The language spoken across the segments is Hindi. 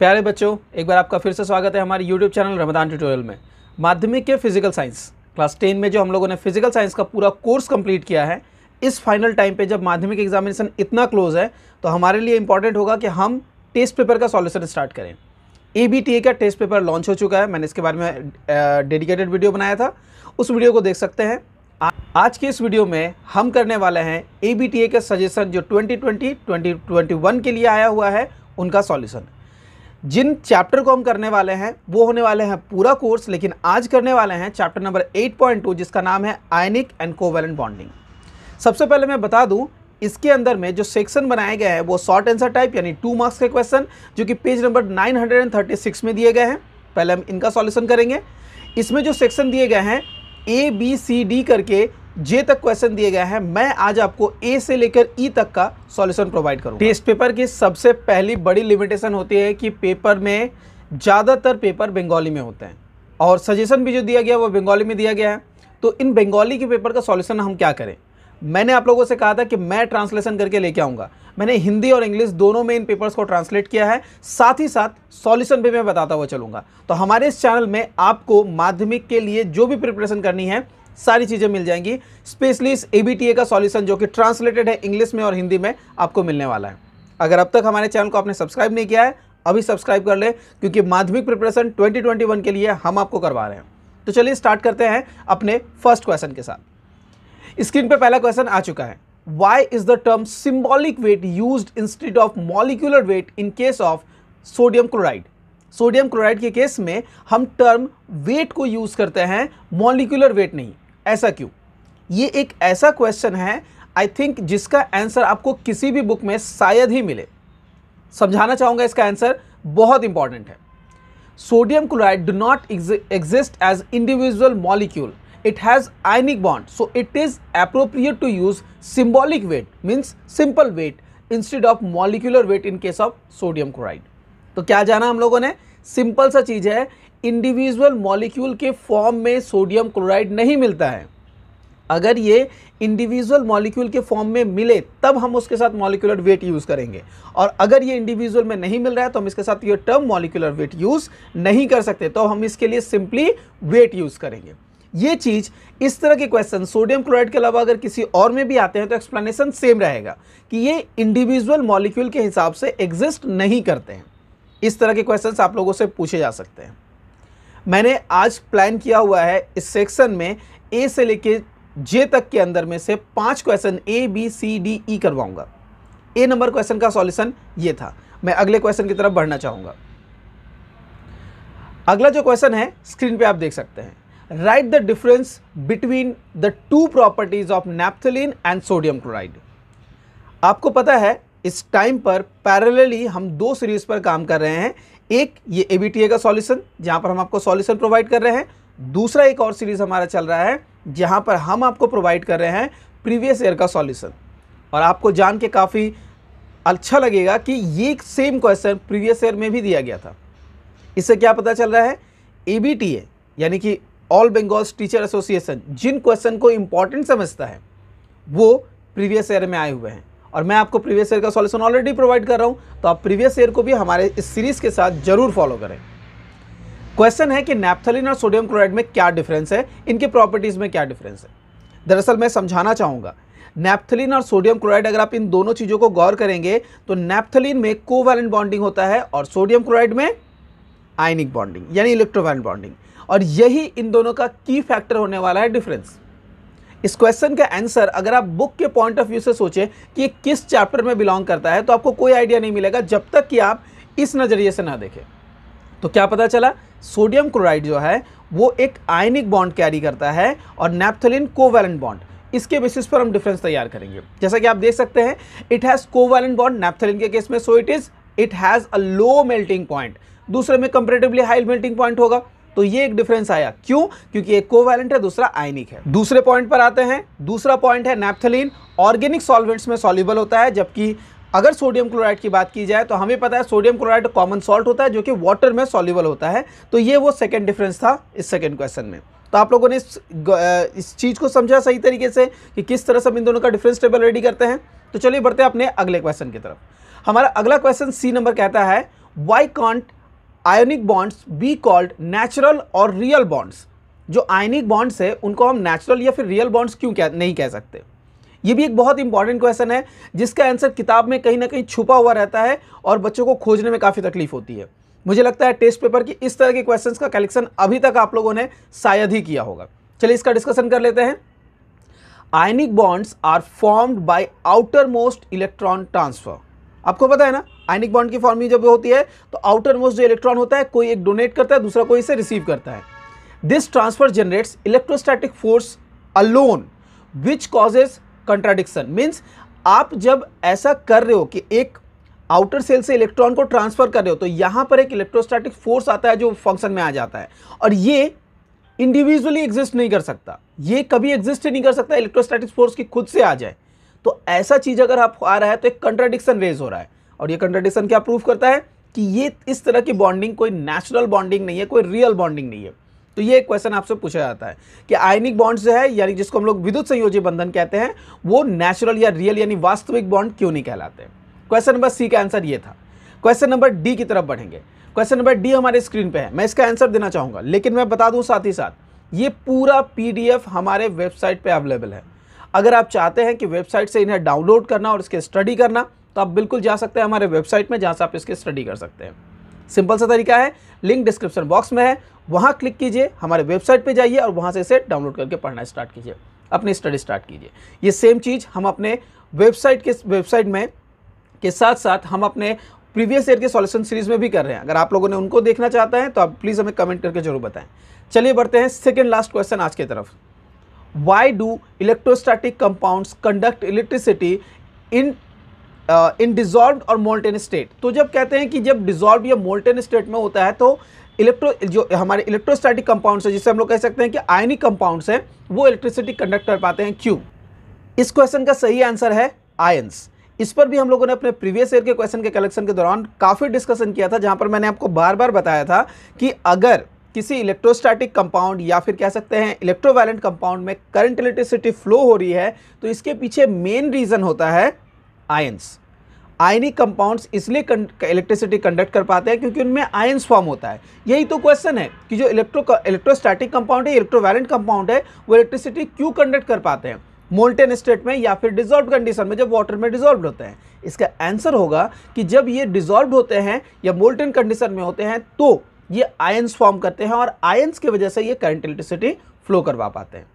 प्यारे बच्चों एक बार आपका फिर से स्वागत है हमारे यूट्यूब चैनल रमदान ट्यूटोरियल में माध्यमिक के फिजिकल साइंस क्लास टेन में जो हम लोगों ने फिजिकल साइंस का पूरा कोर्स कंप्लीट किया है इस फाइनल टाइम पे जब माध्यमिक एग्जामिनेशन इतना क्लोज है तो हमारे लिए इंपॉर्टेंट होगा कि हम टेस्ट पेपर का सॉल्यूशन स्टार्ट करें ए का टेस्ट पेपर लॉन्च हो चुका है मैंने इसके बारे में डेडिकेटेड वीडियो बनाया था उस वीडियो को देख सकते हैं आज के इस वीडियो में हम करने वाले हैं ए का सजेशन जो ट्वेंटी ट्वेंटी के लिए आया हुआ है उनका सॉल्यूशन जिन चैप्टर को हम करने वाले हैं वो होने वाले हैं पूरा कोर्स लेकिन आज करने वाले हैं चैप्टर नंबर 8.2 जिसका नाम है आयनिक एंड कोवेलेंट बॉन्डिंग सबसे पहले मैं बता दूं इसके अंदर में जो सेक्शन बनाए गए हैं वो शॉर्ट आंसर टाइप यानी टू मार्क्स के क्वेश्चन जो कि पेज नंबर नाइन में दिए गए हैं पहले हम इनका सॉल्यूशन करेंगे इसमें जो सेक्शन दिए गए हैं ए बी सी डी करके जे तक क्वेश्चन दिए गए हैं मैं आज आपको ए से लेकर ई e तक का सॉल्यूशन प्रोवाइड करूँ टेस्ट पेपर की सबसे पहली बड़ी लिमिटेशन होती है कि पेपर में ज़्यादातर पेपर बंगाली में होते हैं और सजेशन भी जो दिया गया वो बंगाली में दिया गया है तो इन बंगाली के पेपर का सॉल्यूशन हम क्या करें मैंने आप लोगों से कहा था कि मैं ट्रांसलेशन करके लेके आऊँगा मैंने हिंदी और इंग्लिश दोनों में इन पेपर्स को ट्रांसलेट किया है साथ ही साथ सॉल्यूशन भी मैं बताता हुआ चलूँगा तो हमारे इस चैनल में आपको माध्यमिक के लिए जो भी प्रिपरेशन करनी है सारी चीज़ें मिल जाएंगी स्पेशली एबीटीए ए का सॉल्यूशन जो कि ट्रांसलेटेड है इंग्लिश में और हिंदी में आपको मिलने वाला है अगर अब तक हमारे चैनल को आपने सब्सक्राइब नहीं किया है अभी सब्सक्राइब कर ले क्योंकि माध्यमिक प्रिपरेशन ट्वेंटी के लिए हम आपको करवा रहे हैं तो चलिए स्टार्ट करते हैं अपने फर्स्ट क्वेश्चन के साथ स्क्रीन पर पहला क्वेश्चन आ चुका है why is the term symbolic weight use instead of molecular weight in case of sodium chloride sodium chloride के केस में हम टर्म वेट को यूज करते हैं मॉलिकुलर वेट नहीं ऐसा क्यों ये एक ऐसा क्वेश्चन है आई थिंक जिसका आंसर आपको किसी भी बुक में शायद ही मिले समझाना चाहूंगा इसका आंसर बहुत इंपॉर्टेंट है sodium chloride do not exist as individual molecule it has ionic bond so it is appropriate to use symbolic weight means simple weight instead of molecular weight in case of sodium chloride तो क्या जाना हम लोगों ने सिंपल सा चीज है इंडिविजुअल मॉलिक्यूल के फॉर्म में सोडियम क्लोराइड नहीं मिलता है अगर ये इंडिविजुअल मॉलिक्यूल के फॉर्म में मिले तब हम उसके साथ मॉलिकुलर वेट यूज़ करेंगे और अगर ये इंडिविजुअल में नहीं मिल रहा है तो हम इसके साथ ये टर्म मॉलिकुलर वेट यूज़ नहीं कर सकते तो हम इसके लिए सिंपली वेट यूज़ करेंगे ये चीज़ इस तरह के क्वेश्चन सोडियम क्लोराइड के अलावा अगर किसी और में भी आते हैं तो एक्सप्लेनेशन सेम रहेगा कि ये इंडिविजुअल मॉलिक्यूल के हिसाब से एग्जिस्ट नहीं करते हैं इस तरह के क्वेश्चन आप लोगों से पूछे जा सकते हैं मैंने आज प्लान किया हुआ है इस सेक्शन में ए से लेके जे तक के अंदर में से पांच question A B C D E करवाऊंगा ए नंबर क्वेश्चन का सॉल्यूशन ये था मैं अगले क्वेश्चन की तरफ बढ़ना चाहूंगा अगला जो क्वेश्चन है स्क्रीन पे आप देख सकते हैं write the difference between the two properties of naphthalene and sodium chloride आपको पता है इस टाइम पर पैरेलली हम दो सीरीज पर काम कर रहे हैं एक ये ए का सॉल्यूशन जहाँ पर हम आपको सॉल्यूशन प्रोवाइड कर रहे हैं दूसरा एक और सीरीज़ हमारा चल रहा है जहाँ पर हम आपको प्रोवाइड कर रहे हैं प्रीवियस ईयर का सॉल्यूशन और आपको जान के काफ़ी अच्छा लगेगा कि ये सेम क्वेश्चन प्रीवियस ईयर में भी दिया गया था इससे क्या पता चल रहा है ए यानी कि ऑल बंगाल्स टीचर एसोसिएशन जिन क्वेश्चन को इम्पॉर्टेंट समझता है वो प्रीवियस ईयर में आए हुए हैं और मैं आपको प्रीवियस ईयर का सॉल्यूशन ऑलरेडी प्रोवाइड कर रहा हूँ तो आप प्रीवियस ईयर को भी हमारे इस सीरीज के साथ जरूर फॉलो करें क्वेश्चन है कि नेपथलिन और सोडियम क्लोराइड में क्या डिफरेंस है इनके प्रॉपर्टीज़ में क्या डिफरेंस है दरअसल मैं समझाना चाहूँगा नेपथलिन और सोडियम क्लोराइड अगर आप इन दोनों चीज़ों को गौर करेंगे तो नेपथलिन में कोवैलेंट बॉन्डिंग होता है और सोडियम क्लोराइड में आयनिक बॉन्डिंग यानी इलेक्ट्रोवैलेंट बॉन्डिंग और यही इन दोनों का की फैक्टर होने वाला है डिफरेंस इस क्वेश्चन का आंसर अगर आप बुक के पॉइंट ऑफ व्यू से सोचें कि किस चैप्टर में बिलोंग करता है तो आपको कोई आइडिया नहीं मिलेगा जब तक कि आप इस नज़रिए से ना देखें तो क्या पता चला सोडियम क्लोराइड जो है वो एक आयनिक बॉन्ड कैरी करता है और नेपथलिन कोवैलेंट बॉन्ड इसके बेसिस पर हम डिफरेंस तैयार करेंगे जैसा कि आप देख सकते हैं it has covalent bond naphthalene के केस में so it is it has a low melting point दूसरे में कंपेरेटिवली हाई मेल्टिंग पॉइंट होगा तो ये एक डिफरेंस आया क्यों क्योंकि एक कोवैलेंट है दूसरा आयनिक है दूसरे पॉइंट पर आते हैं दूसरा पॉइंट है नेप्थलीन ऑर्गेनिक सॉल्वेंट्स में सॉल्यूबल होता है जबकि अगर सोडियम क्लोराइड की बात की जाए तो हमें पता है सोडियम क्लोराइड कॉमन सॉल्ट होता है जो कि वाटर में सॉल्यूबल होता है तो ये वो सेकेंड डिफरेंस था इस सेकेंड क्वेश्चन में तो आप लोगों ने इस इस चीज़ को समझा सही तरीके से कि किस तरह से इन दोनों का डिफरेंस टेबल रेडी करते हैं तो चलिए बढ़ते हैं अपने अगले क्वेश्चन की तरफ हमारा अगला क्वेश्चन सी नंबर कहता है why can't ionic bonds be called natural और रियल बॉन्ड्स जो आयनिक बॉन्ड्स है उनको हम नेचुरल या फिर रियल बॉन्ड्स क्यों कह नहीं कह सकते ये भी एक बहुत इंपॉर्टेंट क्वेश्चन है जिसका आंसर किताब में कहीं ना कहीं छुपा हुआ रहता है और बच्चों को खोजने में काफ़ी तकलीफ होती है मुझे लगता है टेस्ट पेपर की इस तरह के क्वेश्चंस का कलेक्शन अभी तक आप लोगों ने शायद ही किया होगा चलिए इसका डिस्कशन कर लेते हैं ionic bonds are formed by outermost electron transfer आपको पता है ना आयनिक बॉन्ड की फॉर्मिंग जब होती है तो आउटर मोस्ट जो इलेक्ट्रॉन होता है कोई एक डोनेट करता है दूसरा कोई इसे रिसीव करता है this transfer generates electrostatic force alone which causes contradiction means आप जब ऐसा कर रहे हो कि एक आउटर सेल से इलेक्ट्रॉन को ट्रांसफर कर रहे हो तो यहां पर एक इलेक्ट्रोस्टैटिक फोर्स आता है जो फंक्शन में आ जाता है और ये इंडिविजुअली एग्जिस्ट नहीं कर सकता ये कभी एग्जिस्ट ही नहीं कर सकता इलेक्ट्रोस्टैटिक फोर्स की खुद से आ जाए तो ऐसा चीज़ अगर आप आ रहा है तो एक कंट्राडिक्शन रेज हो रहा है और ये कंट्राडिक्शन क्या प्रूफ करता है कि ये इस तरह की बॉन्डिंग कोई नेचुरल बॉन्डिंग नहीं है कोई रियल बॉन्डिंग नहीं है तो ये क्वेश्चन आपसे पूछा जाता है कि आयनिक बॉन्ड जो है यानी जिसको हम लोग विद्युत संयोजी बंधन कहते हैं वो नेचुरल या रियल यानी वास्तविक बॉन्ड क्यों नहीं कहलाते क्वेश्चन नंबर सी का आंसर ये था क्वेश्चन नंबर डी की तरफ बढ़ेंगे क्वेश्चन नंबर डी हमारे स्क्रीन पे है मैं इसका आंसर देना चाहूंगा लेकिन मैं बता दूं साथ ही साथ ये पूरा पीडीएफ हमारे वेबसाइट पे अवेलेबल है अगर आप चाहते हैं कि वेबसाइट से इन्हें डाउनलोड करना और इसके स्टडी करना तो आप बिल्कुल जा सकते हैं हमारे वेबसाइट में जहाँ से आप इसके स्टडी कर सकते हैं सिंपल सा तरीका है लिंक डिस्क्रिप्शन बॉक्स में है वहाँ क्लिक कीजिए हमारे वेबसाइट पर जाइए और वहाँ से इसे डाउनलोड करके पढ़ना स्टार्ट कीजिए अपनी स्टडी स्टार्ट कीजिए ये सेम चीज़ हम अपने वेबसाइट के वेबसाइट में के साथ साथ हम अपने प्रीवियस ईयर के सॉल्यूशन सीरीज में भी कर रहे हैं अगर आप लोगों ने उनको देखना चाहते हैं तो आप प्लीज़ हमें कमेंट करके जरूर बताएं चलिए बढ़ते हैं सेकेंड लास्ट क्वेश्चन आज की तरफ why do electrostatic compounds conduct electricity in in dissolved और मोल्टेन स्टेट तो जब कहते हैं कि जब डिजॉल्व या मोल्टेन स्टेट में होता है तो इलेक्ट्रो जो हमारे इलेक्ट्रोस्टैटिक कंपाउंड्स है जिसे हम लोग कह सकते हैं कि आयनिक कंपाउंड्स हैं वो इलेक्ट्रिसिटी कंडक्ट कर पाते हैं क्यों इस क्वेश्चन का सही आंसर है आयंस इस पर भी हम लोगों ने अपने प्रीवियस ईयर के क्वेश्चन के कलेक्शन के दौरान काफ़ी डिस्कशन किया था जहाँ पर मैंने आपको बार बार बताया था कि अगर किसी इलेक्ट्रोस्टैटिक कंपाउंड या फिर कह सकते हैं इलेक्ट्रोवैलेंट कंपाउंड में करंट इलेक्ट्रिसिटी फ्लो हो रही है तो इसके पीछे मेन रीज़न होता है आयंस आयनिक कंपाउंड्स इसलिए इलेक्ट्रिसिटी कंडक्ट कर पाते हैं क्योंकि उनमें आयंस फॉर्म होता है यही तो क्वेश्चन है कि जो इलेक्ट्रो इलेक्ट्रोस्टैटिक कंपाउंड है इलेक्ट्रोवैलेंट कंपाउंड है वो इलेक्ट्रिसिटी क्यों कंडक्ट कर पाते हैं मोल्टेन स्टेट में या फिर डिजॉल्व कंडीशन में जब वाटर में डिजॉल्व होते हैं इसका आंसर होगा कि जब ये डिजॉल्व होते हैं या मोल्टेन कंडीशन में होते हैं तो ये आयंस फॉर्म करते हैं और आयंस की वजह से ये करंट इलेक्ट्रिसिटी फ्लो करवा पाते हैं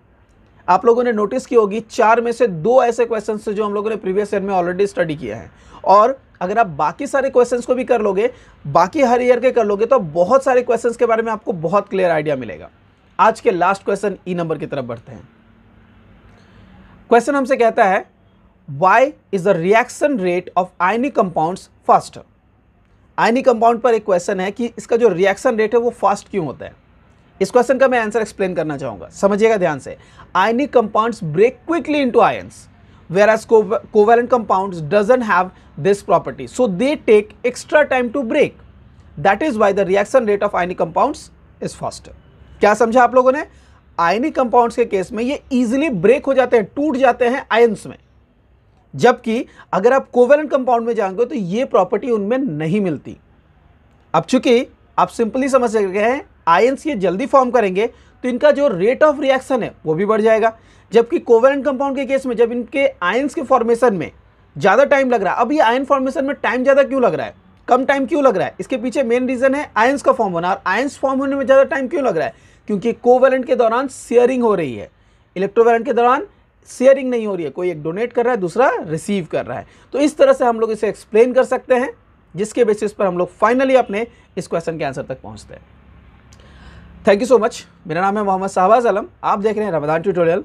आप लोगों ने नोटिस की होगी चार में से दो ऐसे क्वेश्चन थे जो हम लोगों ने प्रीवियस ईयर में ऑलरेडी स्टडी किया है और अगर आप बाकी सारे क्वेश्चंस को भी कर लोगे बाकी हर ईयर के कर लोगे तो बहुत सारे क्वेश्चंस के बारे में आपको बहुत क्लियर आइडिया मिलेगा आज के लास्ट क्वेश्चन ई नंबर की तरफ बढ़ते हैं क्वेश्चन हमसे कहता है why is the reaction rate of ionic compound faster ionic compound पर एक क्वेश्चन है कि इसका जो रिएक्शन रेट है वो फास्ट क्यों होता है इस क्वेश्चन का मैं आंसर एक्सप्लेन करना चाहूंगा समझिएगा ध्यान से ionic compounds break quickly into ions whereas covalent compound doesn't have this property so they take extra time to break that is why the reaction rate of ionic compound is fast क्या समझा आप लोगों ने आयनी कंपाउंड्स के केस में ये इजिली ब्रेक हो जाते हैं टूट जाते हैं आयंस में जबकि अगर आप कोवेलेंट कंपाउंड में जाएंगे तो ये प्रॉपर्टी उनमें नहीं मिलती अब चूंकि आप सिंपली समझ सकते हैं आयंस ये जल्दी फॉर्म करेंगे तो इनका जो रेट ऑफ रिएक्शन है वो भी बढ़ जाएगा जबकि कोवेलेंट कंपाउंड के केस में जब इनके आयंस के फॉर्मेशन में ज़्यादा टाइम लग रहा है अब ये आयन फॉर्मेशन में टाइम ज़्यादा क्यों लग रहा है कम टाइम क्यों लग रहा है इसके पीछे मेन रीज़न है आयंस का फॉर्म होना और आयंस फॉर्म होने में ज़्यादा टाइम क्यों लग रहा है क्योंकि कोवेलेंट के दौरान शेयरिंग हो रही है इलेक्ट्रोवेलेंट के दौरान शेयरिंग नहीं हो रही है कोई एक डोनेट कर रहा है दूसरा रिसीव कर रहा है तो इस तरह से हम लोग इसे एक्सप्लेन कर सकते हैं जिसके बेसिस पर हम लोग फाइनली अपने इस क्वेश्चन के आंसर तक पहुंचते हैं थैंक यू सो मच मेरा नाम है मोहम्मद शाहबाज आलम आप देख रहे हैं रमदान ट्यूटोरियल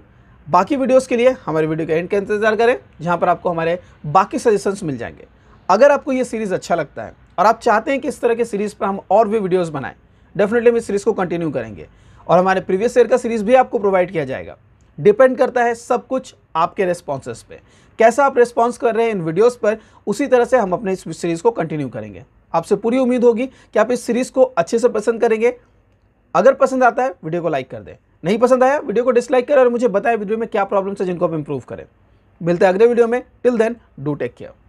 बाकी वीडियोज़ के लिए हमारे वीडियो के एंड का इंतजार करें जहाँ पर आपको हमारे बाकी सजेशंस मिल जाएंगे अगर आपको ये सीरीज़ अच्छा लगता है और आप चाहते हैं कि इस तरह के सीरीज़ पर हम और भी वीडियोज़ बनाएँ डेफिनेटली हम इस सीरीज़ को कंटिन्यू करेंगे और हमारे प्रीवियस ईयर का सीरीज़ भी आपको प्रोवाइड किया जाएगा डिपेंड करता है सब कुछ आपके रेस्पॉन्सेस पे कैसा आप रिस्पॉन्स कर रहे हैं इन वीडियोस पर उसी तरह से हम अपने इस सीरीज़ को कंटिन्यू करेंगे आपसे पूरी उम्मीद होगी कि आप इस सीरीज़ को अच्छे से पसंद करेंगे अगर पसंद आता है वीडियो को लाइक कर दें नहीं पसंद आया वीडियो को डिसलाइक करें और मुझे बताएं वीडियो में क्या प्रॉब्लम्स है जिनको आप इंप्रूव करें मिलते हैं अगले वीडियो में till then do take care